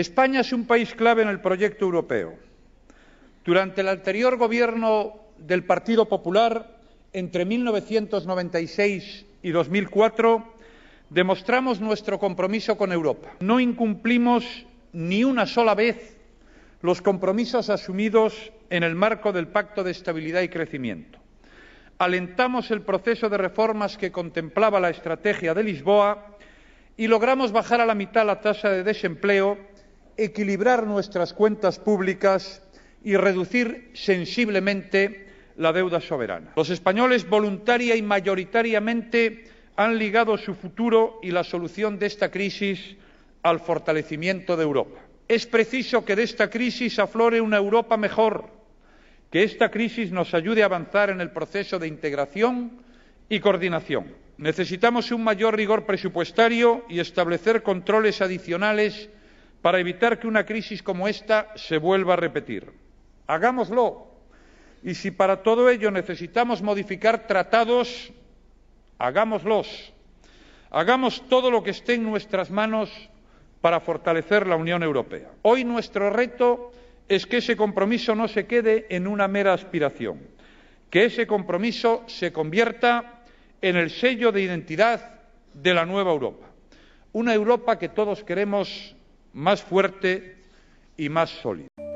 España es un país clave en el proyecto europeo. Durante el anterior gobierno del Partido Popular, entre 1996 y 2004, demostramos nuestro compromiso con Europa. No incumplimos ni una sola vez los compromisos asumidos en el marco del Pacto de Estabilidad y Crecimiento. Alentamos el proceso de reformas que contemplaba la Estrategia de Lisboa y logramos bajar a la mitad la tasa de desempleo equilibrar nuestras cuentas públicas y reducir sensiblemente la deuda soberana. Los españoles voluntaria y mayoritariamente han ligado su futuro y la solución de esta crisis al fortalecimiento de Europa. Es preciso que de esta crisis aflore una Europa mejor, que esta crisis nos ayude a avanzar en el proceso de integración y coordinación. Necesitamos un mayor rigor presupuestario y establecer controles adicionales para evitar que una crisis como esta se vuelva a repetir. Hagámoslo. Y si para todo ello necesitamos modificar tratados, hagámoslos. Hagamos todo lo que esté en nuestras manos para fortalecer la Unión Europea. Hoy nuestro reto es que ese compromiso no se quede en una mera aspiración, que ese compromiso se convierta en el sello de identidad de la nueva Europa, una Europa que todos queremos más fuerte y más sólido.